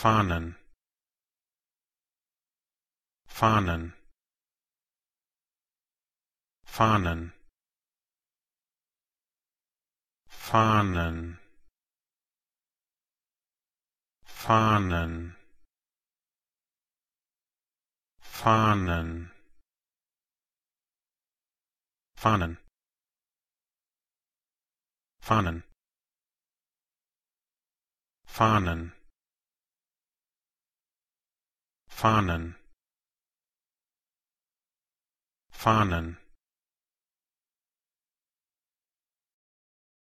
fahnen fahnen fahnen fahnen fahnen fahnen fahnen fahnen fahnen fahnen fahnen